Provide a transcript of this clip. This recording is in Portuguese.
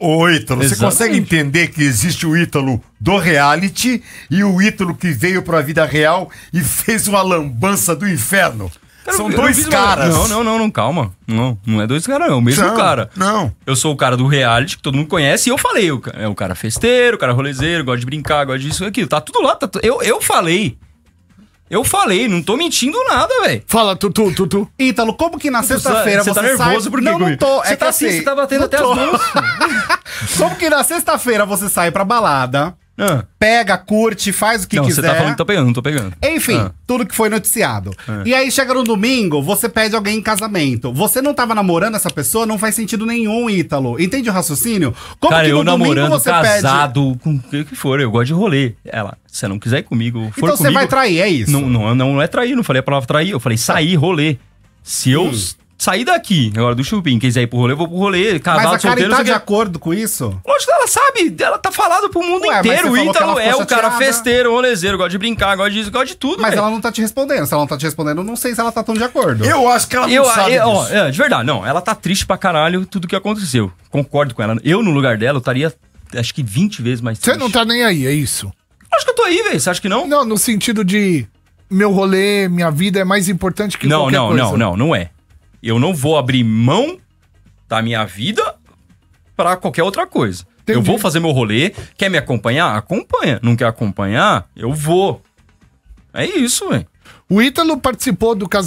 Ô, Ítalo, Exatamente. você consegue entender que existe o Ítalo do reality e o Ítalo que veio pra vida real e fez uma lambança do inferno? Cara, São dois caras. Não, não, não, não, calma. Não, não é dois caras, não. É o mesmo não, cara. Não. Eu sou o cara do reality que todo mundo conhece e eu falei. O cara, é o cara festeiro, o cara rolezeiro, gosta de brincar, gosta disso e aquilo. Tá tudo lá. Tá, eu, eu falei. Eu falei, não tô mentindo nada, velho. Fala, tu, tu, tu, tu. Ítalo, como que na sexta-feira você, tá é você tá nervoso sai... Não, não tô. Você é tá assim, você tá batendo até tô. as mãos. como que na sexta-feira você sai pra balada ah. Pega, curte, faz o que não, quiser. Não, você tá falando que tô pegando, não tô pegando. Enfim, ah. tudo que foi noticiado. É. E aí chega no domingo, você pede alguém em casamento. Você não tava namorando essa pessoa, não faz sentido nenhum, Ítalo. Entende o raciocínio? Como Cara, que no eu domingo namorando, você casado, pede... com o que for, eu gosto de rolê. Ela, se você não quiser ir comigo, for Então comigo, você vai trair, é isso? Não, não, não é trair, não falei a palavra trair, eu falei sair, rolê. Se eu... Hum sair daqui. Agora do Chupim, quem quiser ir pro rolê, eu vou pro rolê. casado mas a Karen tá de acordo com isso? Lógico que ela sabe, ela tá falado pro mundo Ué, inteiro. O Ítalo é o cara festeiro, rolezeiro, gosta de brincar, gosta disso, gosta de tudo. Mas véio. ela não tá te respondendo. Se ela não tá te respondendo, não sei se ela tá tão de acordo. Eu acho que ela não eu, sabe. Eu, ó, é, de verdade, não. Ela tá triste pra caralho tudo que aconteceu. Concordo com ela. Eu, no lugar dela, eu estaria acho que 20 vezes mais triste. Você não tá nem aí, é isso? Acho que eu tô aí, velho. Você acha que não? Não, no sentido de meu rolê, minha vida é mais importante que não, qualquer não, coisa. Não, não, não, não é. Eu não vou abrir mão da minha vida para qualquer outra coisa. Entendi. Eu vou fazer meu rolê. Quer me acompanhar? Acompanha. Não quer acompanhar? Eu vou. É isso, velho. O Ítalo participou do casamento.